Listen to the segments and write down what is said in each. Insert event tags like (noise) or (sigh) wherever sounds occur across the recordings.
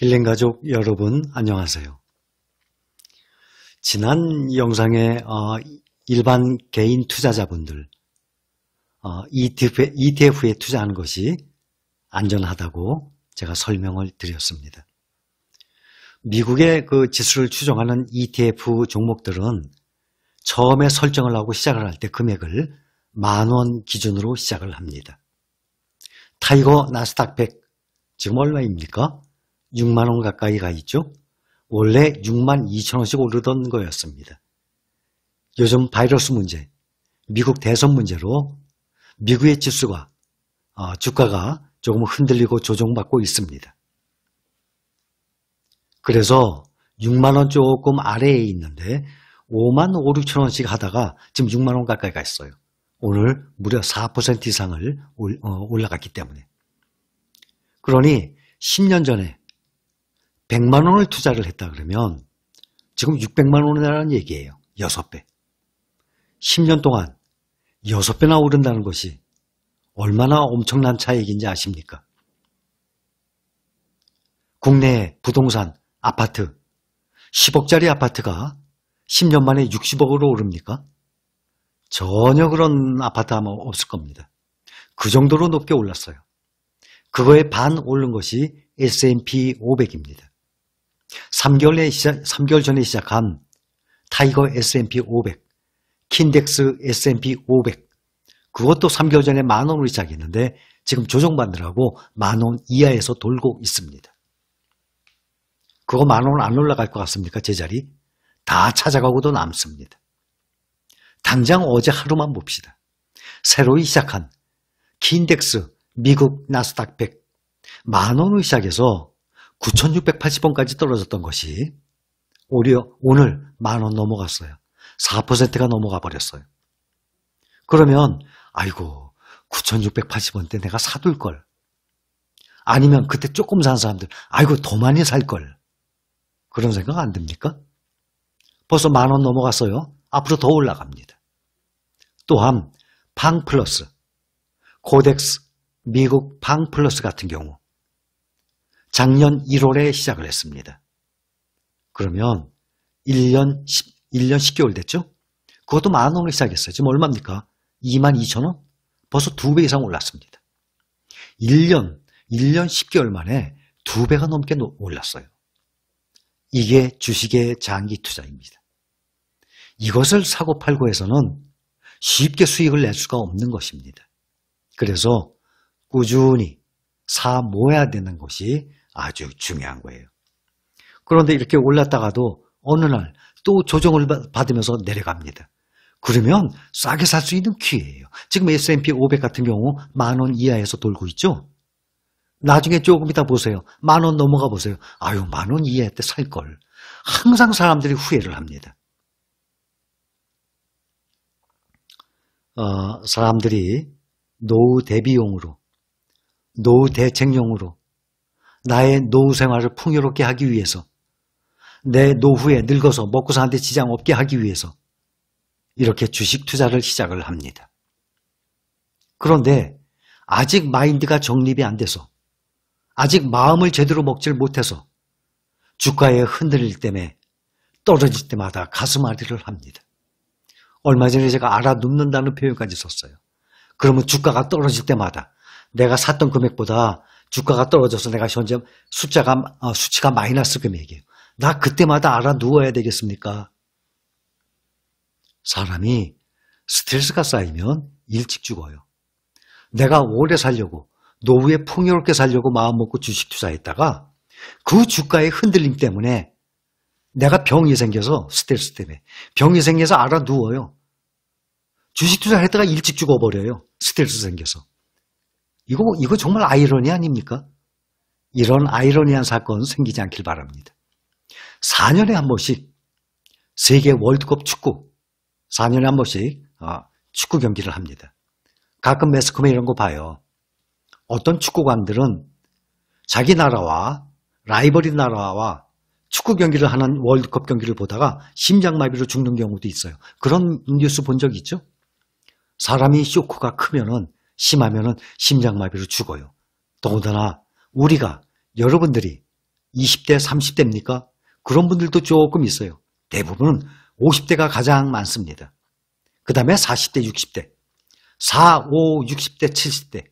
힐링 가족 여러분 안녕하세요. 지난 영상에 어, 일반 개인 투자자분들 어, ETF에 e 투자하는 것이 안전하다고 제가 설명을 드렸습니다. 미국의 그 지수를 추종하는 ETF 종목들은 처음에 설정을 하고 시작을 할 때 금액을 만원 기준으로 시작을 합니다. 타이거 나스닥 100 지금 얼마입니까? 6만 원 가까이 가 있죠. 원래 6만 2천 원씩 오르던 거였습니다. 요즘 바이러스 문제, 미국 대선 문제로 미국의 지수가 어, 주가가 조금 흔들리고 조정받고 있습니다. 그래서 6만 원 조금 아래에 있는데 5만 5, 6천 원씩 하다가 지금 6만 원 가까이 가 있어요. 오늘 무려 4% 이상을 어, 올라갔기 때문에. 그러니 10년 전에 100만 원을 투자를 했다 그러면 지금 600만 원이라는 얘기예요. 6배. 10년 동안 6배나 오른다는 것이 얼마나 엄청난 차익인지 아십니까? 국내 부동산 아파트 10억짜리 아파트가 10년 만에 60억으로 오릅니까? 전혀 그런 아파트 아마 없을 겁니다. 그 정도로 높게 올랐어요. 그거에 반 오른 것이 S&P 500입니다. 3개월에 시작, 3개월 전에 시작한 타이거 S&P 500, 킨덱스 S&P 500 그것도 3개월 전에 만 원으로 시작했는데 지금 조정받느라고 만 원 이하에서 돌고 있습니다. 그거 만원 안 올라갈 것 같습니까? 제자리? 다 찾아가고도 남습니다. 당장 어제 하루만 봅시다. 새로이 시작한 킨덱스 미국 나스닥 100 만원으로 시작해서 9,680원까지 떨어졌던 것이 오히려 오늘 만원 넘어갔어요. 4%가 넘어가 버렸어요. 그러면 아이고 9 6 8 0원때 내가 사둘 걸. 아니면 그때 조금 산 사람들 아이고 더 많이 살 걸. 그런 생각 안 듭니까? 벌써 만원 넘어갔어요. 앞으로 더 올라갑니다. 또한 방 플러스, 코덱스, 미국 방 플러스 같은 경우 작년 1월에 시작을 했습니다. 그러면 1년 1년 10개월 됐죠? 그것도 만 원을 시작했어요. 지금 얼마입니까? 2만 2천 원? 벌써 두 배 이상 올랐습니다. 1년, 1년 10개월 만에 두 배가 넘게 올랐어요. 이게 주식의 장기 투자입니다. 이것을 사고 팔고 해서는 쉽게 수익을 낼 수가 없는 것입니다. 그래서 꾸준히 사 모아야 되는 것이 아주 중요한 거예요. 그런데 이렇게 올랐다가도 어느 날 또 조정을 받으면서 내려갑니다. 그러면 싸게 살 수 있는 기회예요. 지금 S&P 500 같은 경우 만 원 이하에서 돌고 있죠. 나중에 조금 이따 보세요. 만 원 넘어가 보세요. 아유, 만 원 이하 에때살 걸. 항상 사람들이 후회를 합니다. 어, 사람들이 노후 대비용으로, 노후 대책용으로 나의 노후 생활을 풍요롭게 하기 위해서, 내 노후에 늙어서 먹고 사는데 지장 없게 하기 위해서, 이렇게 주식 투자를 시작을 합니다. 그런데 아직 마인드가 정립이 안 돼서, 아직 마음을 제대로 먹질 못해서, 주가에 흔들릴 때에 떨어질 때마다 가슴 앓이를 합니다. 얼마 전에 제가 알아눕는다는 표현까지 썼어요. 그러면 주가가 떨어질 때마다 내가 샀던 금액보다 주가가 떨어져서 내가 현재 숫자가 어, 수치가 마이너스 금액이에요. 나 그때마다 알아 누워야 되겠습니까? 사람이 스트레스가 쌓이면 일찍 죽어요. 내가 오래 살려고 노후에 풍요롭게 살려고 마음먹고 주식 투자했다가 그 주가의 흔들림 때문에 내가 병이 생겨서 스트레스 때문에 병이 생겨서 알아 누워요. 주식 투자했다가 일찍 죽어버려요. 스트레스 생겨서. 이거, 이거 정말 아이러니 아닙니까? 이런 아이러니한 사건 생기지 않길 바랍니다. 4년에 한 번씩 세계 월드컵 축구, 4년에 한 번씩 어, 축구 경기를 합니다. 가끔 매스컴에 이런 거 봐요. 어떤 축구관들은 자기 나라와 라이벌인 나라와 축구 경기를 하는 월드컵 경기를 보다가 심장마비로 죽는 경우도 있어요. 그런 뉴스 본 적 있죠? 사람이 쇼크가 크면은 심하면은 심장마비로 죽어요. 더군다나 우리가 여러분들이 20대, 30대입니까? 그런 분들도 조금 있어요. 대부분 50대가 가장 많습니다. 그 다음에 40대, 60대, 4, 5, 60대, 70대.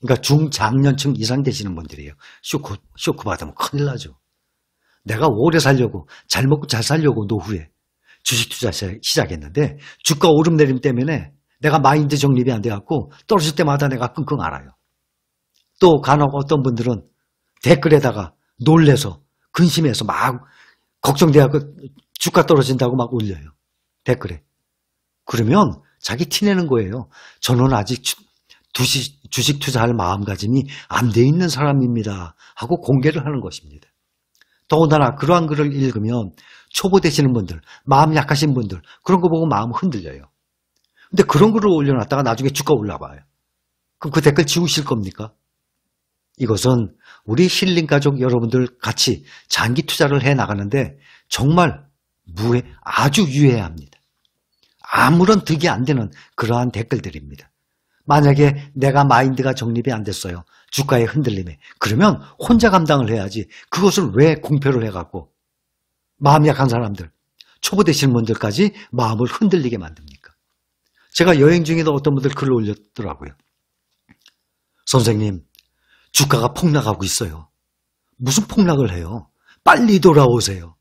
그러니까 중장년층 이상 되시는 분들이에요. 쇼크, 쇼크 받으면 큰일 나죠. 내가 오래 살려고, 잘 먹고 잘 살려고 노후에 주식 투자 시작했는데 주가 오름내림 때문에 내가 마인드 정립이 안 돼갖고 떨어질 때마다 내가 끙끙 알아요또 간혹 어떤 분들은 댓글에다가 놀래서 근심해서 막 걱정돼갖고 주가 떨어진다고 막 올려요. 댓글에. 그러면 자기 티내는 거예요. 저는 아직 주식, 주식 투자할 마음가짐이 안 돼 있는 사람입니다. 하고 공개를 하는 것입니다. 더군다나 그러한 글을 읽으면 초보 되시는 분들, 마음 약하신 분들, 그런 거 보고 마음 흔들려요. 근데 그런 글을 올려놨다가 나중에 주가 올라가요그그 댓글 지우실 겁니까? 이것은 우리 힐링 가족 여러분들 같이 장기 투자를 해 나가는데 정말 무해, 아주 유해 합니다. 아무런 득이 안 되는 그러한 댓글들입니다. 만약에 내가 마인드가 정립이 안 됐어요. 주가의 흔들림에. 그러면 혼자 감당을 해야지. 그것을 왜 공표를 해갖고 마음 약한 사람들, 초보되시는 분들까지 마음을 흔들리게 만듭니까? 제가 여행 중에도 어떤 분들 글을 올렸더라고요. 선생님, 주가가 폭락하고 있어요. 무슨 폭락을 해요? 빨리 돌아오세요.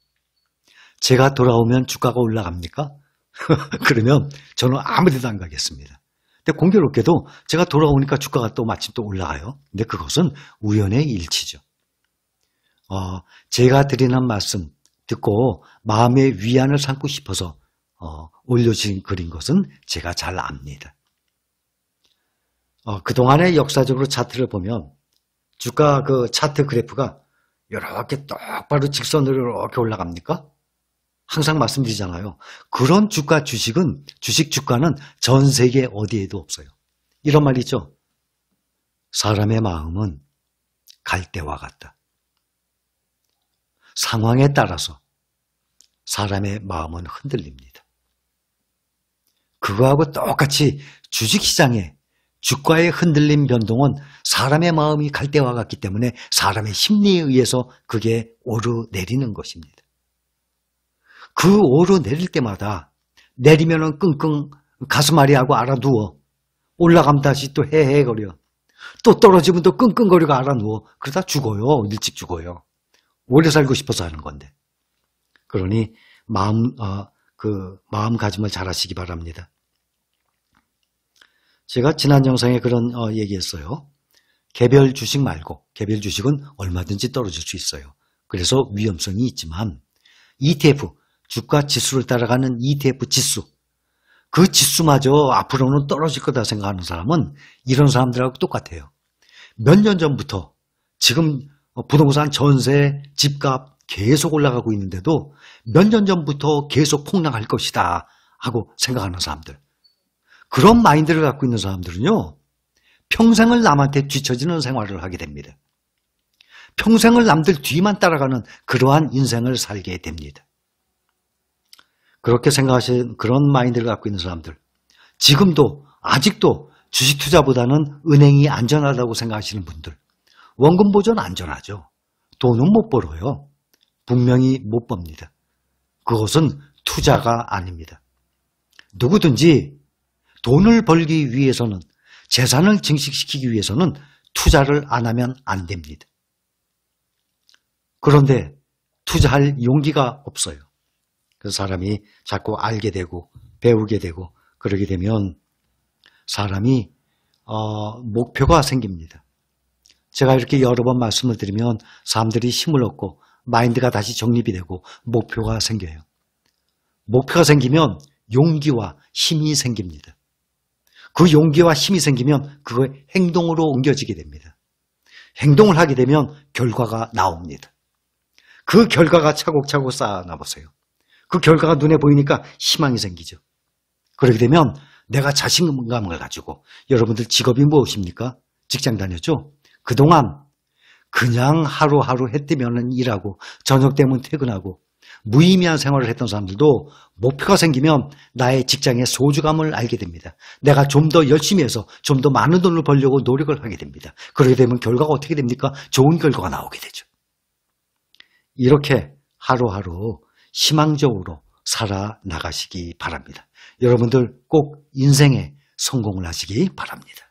제가 돌아오면 주가가 올라갑니까? (laughs) 그러면 저는 아무 데도 안 가겠습니다. 근데 공교롭게도 제가 돌아오니까 주가가 또 마침 또 올라가요. 근데 그것은 우연의 일치죠. 어, 제가 드리는 말씀 듣고 마음의 위안을 삼고 싶어서 어, 올려진 그린 것은 제가 잘 압니다. 어, 그동안의 역사적으로 차트를 보면 주가 그 차트 그래프가 이렇게 똑바로 직선으로 이렇게 올라갑니까? 항상 말씀드리잖아요. 그런 주가 주식은, 주식 주가는 전 세계 어디에도 없어요. 이런 말 있죠? 사람의 마음은 갈대와 같다. 상황에 따라서 사람의 마음은 흔들립니다. 그거하고 똑같이 주식시장에 주가의 흔들림 변동은 사람의 마음이 갈대와 같기 때문에 사람의 심리에 의해서 그게 오르내리는 것입니다. 그 오르내릴 때마다 내리면은 끙끙 가슴앓이하고 알아두어 올라가면 다시 또 헤헤거려 또 떨어지면 또 끙끙거리고 알아누워 그러다 죽어요 일찍 죽어요 오래 살고 싶어서 하는 건데 그러니 마음 어, 그 마음가짐을 잘 하시기 바랍니다. 제가 지난 영상에 그런 어, 얘기했어요. 개별 주식 말고 개별 주식은 얼마든지 떨어질 수 있어요. 그래서 위험성이 있지만 ETF 주가 지수를 따라가는 ETF 지수 그 지수마저 앞으로는 떨어질 거다 생각하는 사람은 이런 사람들하고 똑같아요. 몇 년 전부터 지금 부동산 전세, 집값 계속 올라가고 있는데도 몇 년 전부터 계속 폭락할 것이다 하고 생각하는 사람들. 그런 마인드를 갖고 있는 사람들은요, 평생을 남한테 뒤처지는 생활을 하게 됩니다. 평생을 남들 뒤만 따라가는 그러한 인생을 살게 됩니다. 그렇게 생각하시는 그런 마인드를 갖고 있는 사람들, 지금도, 아직도 주식 투자보다는 은행이 안전하다고 생각하시는 분들, 원금 보전 안전하죠. 돈은 못 벌어요. 분명히 못 법니다. 그것은 투자가 아닙니다. 누구든지 돈을 벌기 위해서는 재산을 증식시키기 위해서는 투자를 안 하면 안 됩니다. 그런데 투자할 용기가 없어요. 그 사람이 자꾸 알게 되고 배우게 되고 그러게 되면 사람이 어, 목표가 생깁니다. 제가 이렇게 여러 번 말씀을 드리면 사람들이 힘을 얻고 마인드가 다시 정립이 되고 목표가 생겨요. 목표가 생기면 용기와 힘이 생깁니다. 그 용기와 힘이 생기면 그걸 행동으로 옮겨지게 됩니다. 행동을 하게 되면 결과가 나옵니다. 그 결과가 차곡차곡 쌓아나 보세요. 그 결과가 눈에 보이니까 희망이 생기죠. 그렇게 되면 내가 자신감을 가지고 여러분들 직업이 무엇입니까? 직장 다녔죠? 그동안 그냥 하루하루 해 뜨면은 일하고 저녁 때면 퇴근하고 무의미한 생활을 했던 사람들도 목표가 생기면 나의 직장의 소중함을 알게 됩니다. 내가 좀 더 열심히 해서 좀 더 많은 돈을 벌려고 노력을 하게 됩니다. 그러게 되면 결과가 어떻게 됩니까? 좋은 결과가 나오게 되죠. 이렇게 하루하루 희망적으로 살아나가시기 바랍니다. 여러분들 꼭 인생에 성공을 하시기 바랍니다.